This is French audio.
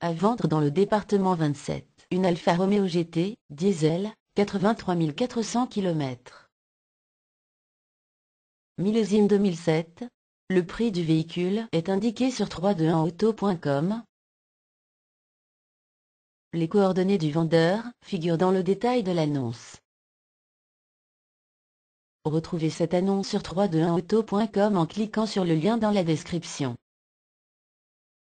À vendre dans le département 27. Une Alfa Romeo GT, diesel, 83 400 km. Millésime 2007. Le prix du véhicule est indiqué sur 321auto.com. Les coordonnées du vendeur figurent dans le détail de l'annonce. Retrouvez cette annonce sur 321auto.com en cliquant sur le lien dans la description.